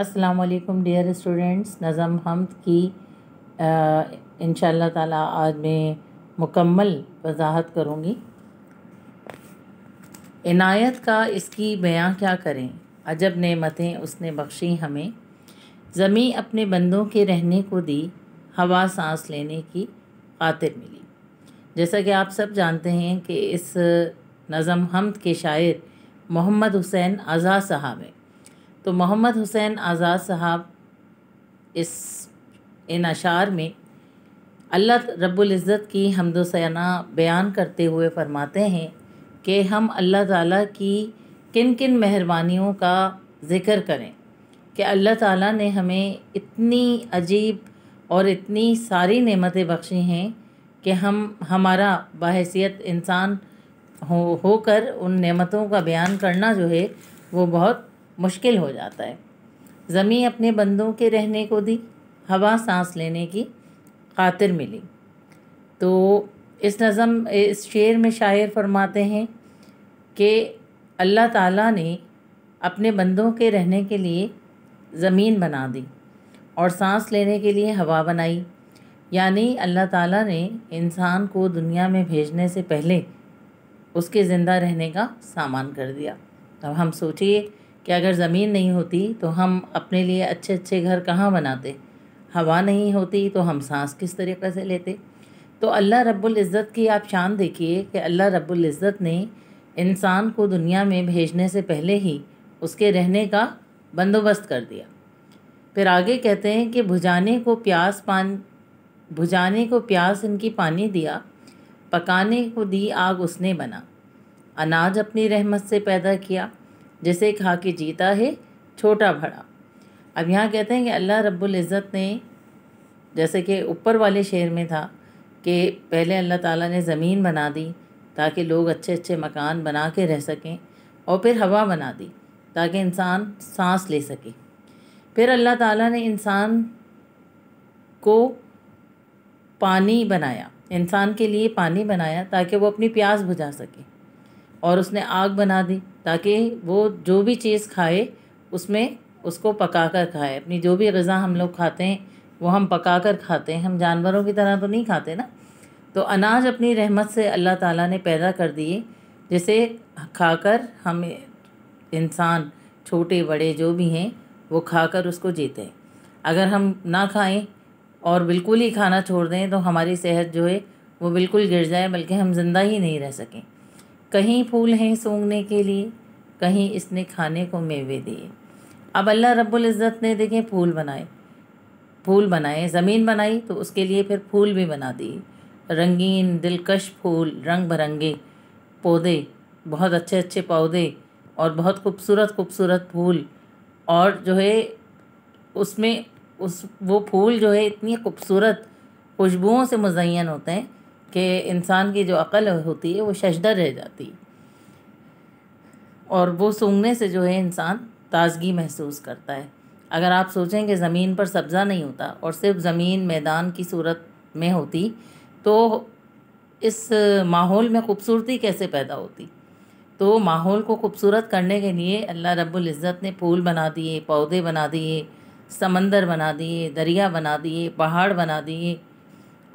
अस्सलाम वालेकुम dear students नज़म हमद की इन ताला आज मैं मुकम्मल वजाहत करूँगी इनायत का इसकी बयां क्या करें अजब नेमतें उसने बख्शी हमें ज़मीं अपने बंदों के रहने को दी हवा सांस लेने की खातिर मिली जैसा कि आप सब जानते हैं कि इस नज़म हमद के शायर मोहम्मद हुसैन आज़ाद साहब हैं तो मोहम्मद हुसैन आज़ाद साहब इस इन अशार में अल्लाह रब्ज़त की हमदोसना बयान करते हुए फ़रमाते हैं कि हम अल्लाह ताला की किन किन मेहरबानियों का ज़िक्र करें कि अल्लाह ताला ने हमें इतनी अजीब और इतनी सारी नेमतें बख्शी हैं कि हम हमारा बाहसीत इंसान हो होकर उन नेमतों का बयान करना जो है वो बहुत मुश्किल हो जाता है ज़मीन अपने बंदों के रहने को दी हवा सांस लेने की खातिर मिली तो इस नज़म इस शेर में शायर फरमाते हैं कि अल्लाह ताला ने अपने बंदों के रहने के लिए ज़मीन बना दी और सांस लेने के लिए हवा बनाई यानी अल्लाह ताला ने इंसान को दुनिया में भेजने से पहले उसके ज़िंदा रहने का सामान कर दिया अब हम सोचिए कि अगर ज़मीन नहीं होती तो हम अपने लिए अच्छे अच्छे घर कहाँ बनाते हवा नहीं होती तो हम सांस किस तरीके से लेते तो अल्लाह रब्बुल इज़्ज़त की आप शान देखिए कि अल्लाह रब्बुल इज़्ज़त ने इंसान को दुनिया में भेजने से पहले ही उसके रहने का बंदोबस्त कर दिया फिर आगे कहते हैं कि भुजाने को प्यास पान भुजाने को प्यास इनकी पानी दिया पकाने को दी आग उसने बना अनाज अपनी रहमत से पैदा किया जिसे खा के जीता है छोटा भड़ा अब यहाँ कहते हैं कि अल्लाह रब्बुल इज़्ज़त ने जैसे कि ऊपर वाले शेर में था कि पहले अल्लाह ताला ने ज़मीन बना दी ताकि लोग अच्छे अच्छे मकान बना के रह सकें और फिर हवा बना दी ताकि इंसान सांस ले सके फिर अल्लाह ताला ने इंसान को पानी बनाया इंसान के लिए पानी बनाया ताकि वो अपनी प्यास बुझा सके और उसने आग बना दी ताकि वो जो भी चीज़ खाए उसमें उसको पका कर खाए अपनी जो भी गज़ा हम लोग खाते हैं वो हम पका कर खाते हैं हम जानवरों की तरह तो नहीं खाते ना तो अनाज अपनी रहमत से अल्लाह ताला ने पैदा कर दिए जिसे खाकर हम इंसान छोटे बड़े जो भी हैं वो खाकर उसको जीते हैं अगर हम ना खाएं और बिल्कुल ही खाना छोड़ दें तो हमारी सेहत जो है वो बिल्कुल गिर जाए बल्कि हम ज़िंदा ही नहीं रह सकें कहीं फूल हैं सूंघने के लिए कहीं इसने खाने को मेवे दिए अब अल्लाह रब्बुल इज़्ज़त ने देखें फूल बनाए फूल बनाए ज़मीन बनाई तो उसके लिए फिर फूल भी बना दिए रंगीन दिलकश फूल रंग बिरंगे पौधे बहुत अच्छे अच्छे पौधे और बहुत खूबसूरत खूबसूरत फूल और जो है उसमें उस वो फूल जो है इतनी खूबसूरत खुशबुओं से मुजैन होते हैं कि इंसान की जो अकल होती है वो शशदा रह जाती है और वो सूंघने से जो है इंसान ताजगी महसूस करता है अगर आप सोचें कि ज़मीन पर सब्ज़ा नहीं होता और सिर्फ ज़मीन मैदान की सूरत में होती तो इस माहौल में खूबसूरती कैसे पैदा होती तो माहौल को खूबसूरत करने के लिए अल्लाह रब्बुल इज़्ज़त ने फूल बना दिए पौधे बना दिए समंदर बना दिए दरिया बना दिए पहाड़ बना दिए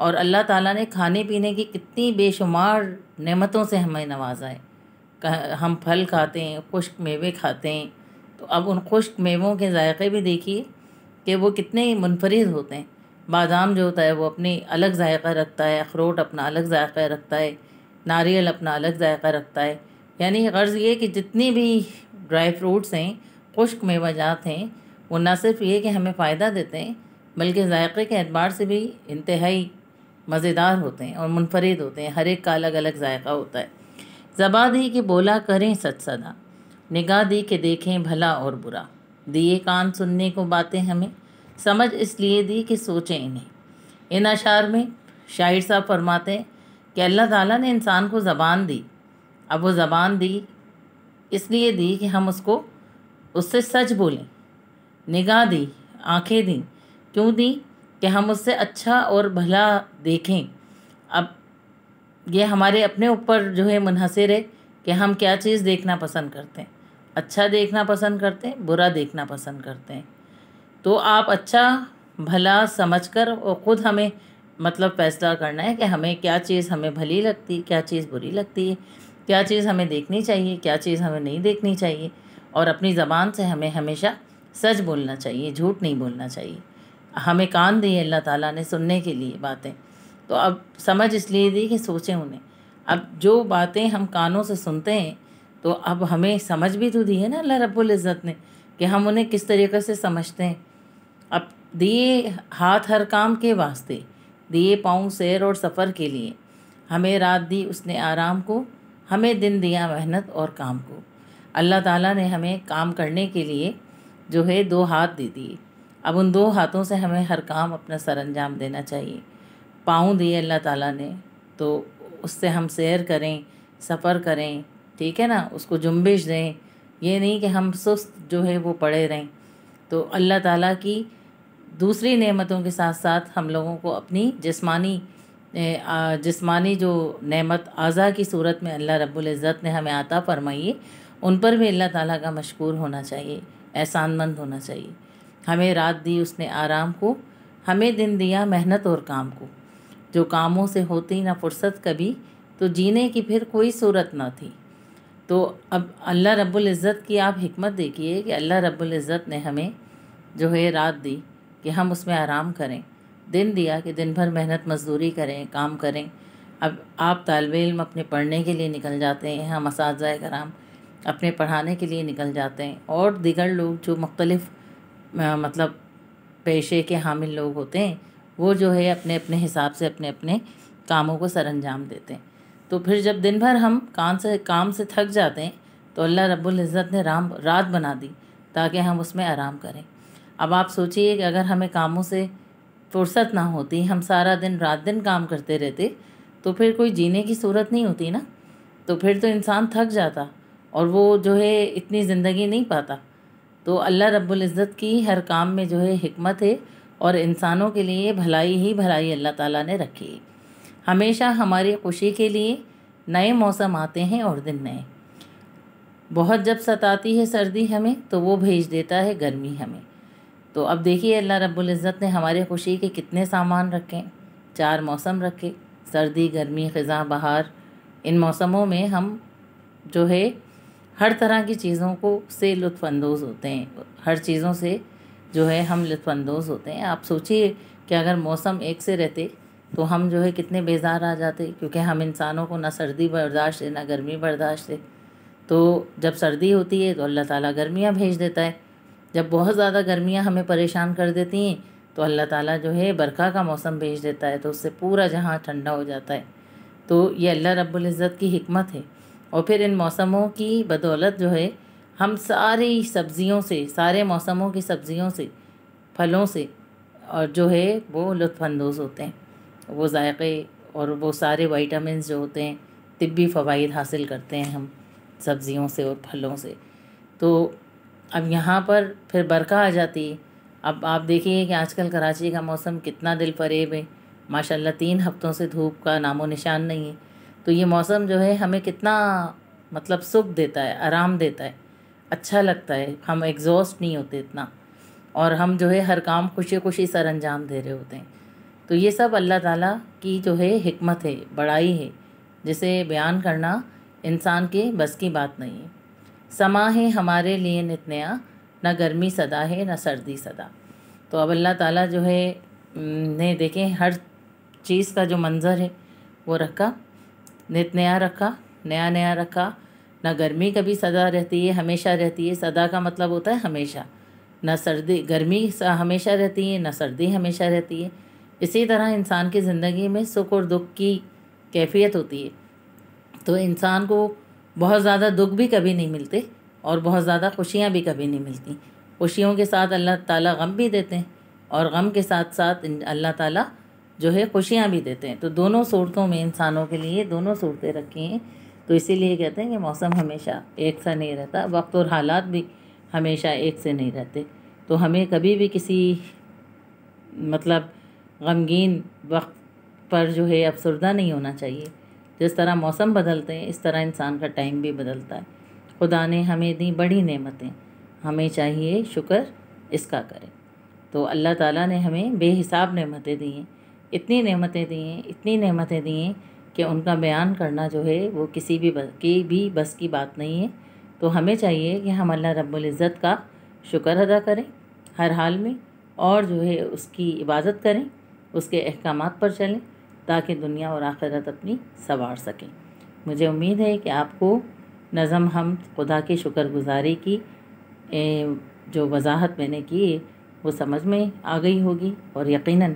और अल्लाह ताला ने खाने पीने की कितनी बेशुमार नेमतों से हमें नवाजा है हम फल खाते हैं खुश्क मेवे खाते हैं तो अब उन खुश्क मेवों के जायक़े भी देखिए कि वो कितने मुनफरद होते हैं बादाम जो होता है वो अपने अलग जायक़ा रखता है अखरोट अपना अलग जायक़ा रखता है नारियल अपना अलग जायक़ा रखता है यानी गर्ज़ ये कि जितनी भी ड्राई फ्रूट्स हैं खुश्क जात हैं वो ना सिर्फ ये कि हमें फ़ायदा देते हैं बल्कि जायक़े के अतबार से भी इंतहाई मज़ेदार होते हैं और मुनफरद होते हैं हर एक का अलग अलग जायका होता है ज़बा दी कि बोला करें सच सदा निगाह दी कि देखें भला और बुरा दिए कान सुनने को बातें हमें समझ इसलिए दी कि सोचें इन्हें इन अशार में शाहिर साहब फरमाते हैं कि अल्लाह ताला ने इंसान को ज़बान दी अब वो ज़बान दी इसलिए दी कि हम उसको उससे सच बोलें निगाह दी आंखें दी क्यों दी कि हम उससे अच्छा और भला देखें अब ये हमारे अपने ऊपर जो है मुनहसर है कि हम क्या चीज़ देखना पसंद करते हैं अच्छा देखना पसंद करते हैं बुरा देखना पसंद करते हैं तो आप अच्छा भला समझकर और ख़ुद हमें मतलब फ़ैसला करना है कि हमें क्या चीज़ हमें भली लगती है क्या चीज़ बुरी लगती है क्या चीज़ हमें देखनी चाहिए क्या चीज़ हमें नहीं देखनी चाहिए और अपनी ज़बान से हमें हमेशा सच बोलना चाहिए झूठ नहीं बोलना चाहिए हमें कान दिए अल्लाह ताला ने सुनने के लिए बातें तो अब समझ इसलिए दी कि सोचें उन्हें अब जो बातें हम कानों से सुनते हैं तो अब हमें समझ भी तो दी है ना अल्लाह रब्बुल इज़्ज़त ने कि हम उन्हें किस तरीके से समझते हैं अब दिए हाथ हर काम के वास्ते दिए पाँव सैर और सफ़र के लिए हमें रात दी उसने आराम को हमें दिन दिया मेहनत और काम को अल्लाह ताला ने हमें काम करने के लिए जो है दो हाथ दे दिए अब उन दो हाथों से हमें हर काम अपना सर अंजाम देना चाहिए पाँव दिए अल्लाह ताला ने तो उससे हम सैर करें सफ़र करें ठीक है ना उसको जुम्बिश दें ये नहीं कि हम सुस्त जो है वो पड़े रहें तो अल्लाह ताला की दूसरी नेमतों के साथ साथ हम लोगों को अपनी जिस्मानी जिस्मानी जो नेमत आज़ा की सूरत में अल्लाह रब्बुल इज़्ज़त ने हमें आता फरमाइए उन पर भी अल्लाह ताला का मशकूर होना चाहिए एहसानमंद होना चाहिए हमें रात दी उसने आराम को हमें दिन दिया मेहनत और काम को जो कामों से होती ना फुर्सत कभी तो जीने की फिर कोई सूरत ना थी तो अब अल्लाह रब्बुल इज़्ज़त की आप हिकमत देखिए कि अल्लाह रब्बुल इज़्ज़त ने हमें जो है रात दी कि हम उसमें आराम करें दिन दिया कि दिन भर मेहनत मजदूरी करें काम करें अब आप तालब इम अपने पढ़ने के लिए निकल जाते हैं हम असाजा कराम अपने पढ़ाने के लिए निकल जाते हैं और दिगर लोग जो मुख्तलिफ़ मतलब पेशे के हामिल लोग होते हैं वो जो है अपने अपने हिसाब से अपने अपने कामों को सर अंजाम देते हैं तो फिर जब दिन भर हम काम से काम से थक जाते हैं तो अल्लाह रब्बुल इज़्ज़त ने राम रात बना दी ताकि हम उसमें आराम करें अब आप सोचिए कि अगर हमें कामों से फुर्सत ना होती हम सारा दिन रात दिन काम करते रहते तो फिर कोई जीने की सूरत नहीं होती ना तो फिर तो इंसान थक जाता और वो जो है इतनी ज़िंदगी नहीं पाता तो अल्लाह रब्बुल इज़्ज़त की हर काम में जो है हिकमत है और इंसानों के लिए भलाई ही भलाई अल्लाह ताला ने रखी है हमेशा हमारी खुशी के लिए नए मौसम आते हैं और दिन नए बहुत जब सताती है सर्दी हमें तो वो भेज देता है गर्मी हमें तो अब देखिए अल्लाह रब्बुल इज़्ज़त ने हमारे खुशी के कितने सामान रखे चार मौसम रखे सर्दी गर्मी ख़ज़ा बहार इन मौसमों में हम जो है हर तरह की चीज़ों को से लुफानंदोज़ होते हैं हर चीज़ों से जो है हम लुफानंदोज़ होते हैं आप सोचिए कि अगर मौसम एक से रहते तो हम जो है कितने बेजार आ जाते क्योंकि हम इंसानों को ना सर्दी बर्दाश्त है ना गर्मी बर्दाश्त है तो जब सर्दी होती है तो अल्लाह ताला गर्मियाँ भेज देता है जब बहुत ज़्यादा गर्मियाँ हमें परेशान कर देती हैं तो अल्लाह ताला जो है बरखा का मौसम भेज देता है तो उससे पूरा जहाँ ठंडा हो जाता है तो ये अल्लाह रब्बुल इज़्ज़त की हमत है और फिर इन मौसमों की बदौलत जो है हम सारी सब्ज़ियों से सारे मौसमों की सब्ज़ियों से फलों से और जो है वो लुफानंदोज़ होते हैं वो जायक़े और वो सारे वाइटामिन जो होते हैं तिब्बी फ़वाद हासिल करते हैं हम सब्ज़ियों से और फलों से तो अब यहाँ पर फिर बरखा आ जाती है अब आप देखिए कि आजकल कराची का मौसम कितना दिल फरेब है माशाल्लाह तीन हफ्तों से धूप का नामो निशान नहीं है तो ये मौसम जो है हमें कितना मतलब सुख देता है आराम देता है अच्छा लगता है हम एग्जॉस्ट नहीं होते इतना और हम जो है हर काम खुशी खुशी सर अंजाम दे रहे होते हैं तो ये सब अल्लाह ताला की जो है हमत है बड़ाई है जिसे बयान करना इंसान के बस की बात नहीं है समा है हमारे लिए नित नया ना गर्मी सदा है ना सर्दी सदा तो अब अल्लाह ताला जो है ने देखें हर चीज़ का जो मंज़र है वो रखा नित नया रखा नया नया रखा ना गर्मी कभी सदा रहती है हमेशा रहती है सदा का मतलब होता है हमेशा ना सर्दी गर्मी हमेशा रहती है ना सर्दी हमेशा रहती है इसी तरह इंसान की ज़िंदगी में सुख और दुख की कैफियत होती है तो इंसान को बहुत ज़्यादा दुख भी कभी नहीं मिलते और बहुत ज़्यादा खुशियाँ भी कभी नहीं मिलती खुशियों के साथ अल्लाह ताला गम भी देते हैं और गम के साथ साथ अल्लाह ताला जो है खुशियाँ भी देते हैं तो दोनों सूरतों में इंसानों के लिए दोनों सूरतें रखी हैं तो इसीलिए कहते हैं कि मौसम हमेशा एक सा नहीं रहता वक्त और हालात भी हमेशा एक से नहीं रहते तो हमें कभी भी किसी मतलब गमगीन वक्त पर जो है अफसरदा नहीं होना चाहिए जिस तरह मौसम बदलते हैं इस तरह इंसान का टाइम भी बदलता है खुदा ने हमें दी बड़ी नेमतें हमें चाहिए शुक्र इसका करें तो अल्लाह ताला ने हमें बेहिसाब नेमतें दी हैं इतनी नेमतें दी हैं इतनी नेमतें दी हैं कि उनका बयान करना जो है वो किसी भी बस की भी बस की बात नहीं है तो हमें चाहिए कि हम अल्लाह रब्ज़त का शुक्र अदा करें हर हाल में और जो है उसकी इबादत करें उसके अहकाम पर चलें ताकि दुनिया और आखिरत अपनी संवार सकें मुझे उम्मीद है कि आपको नज़म हम खुदा की शुक्रगुजारी की जो वजाहत मैंने की वो समझ में आ गई होगी और यकीनन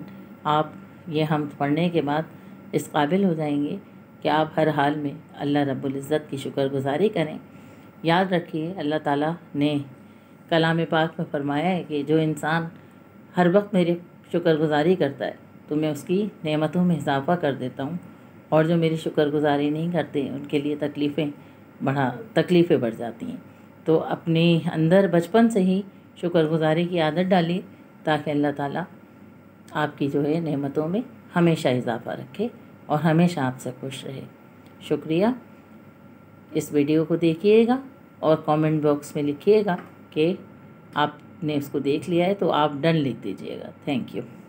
आप ये हम पढ़ने के बाद इस काबिल हो जाएंगे कि आप हर हाल में अल्लाह रब्बुल इज़्ज़त की शुक्रगुजारी करें याद रखिए अल्लाह ताला ने कलाम पाक में फरमाया है कि जो इंसान हर वक्त मेरी शुक्रगुजारी करता है तो मैं उसकी नेमतों में इजाफा कर देता हूँ और जो मेरी शुक्रगुजारी नहीं करते उनके लिए तकलीफ़ें बढ़ा तकलीफ़ें बढ़ जाती हैं तो अपने अंदर बचपन से ही शुक्रगुजारी की आदत डालिए ताकि अल्लाह ताला आपकी जो है नेमतों में हमेशा इजाफा रखे और हमेशा आपसे खुश रहे शुक्रिया इस वीडियो को देखिएगा और कमेंट बॉक्स में लिखिएगा कि आपने इसको देख लिया है तो आप डन लिख दीजिएगा थैंक यू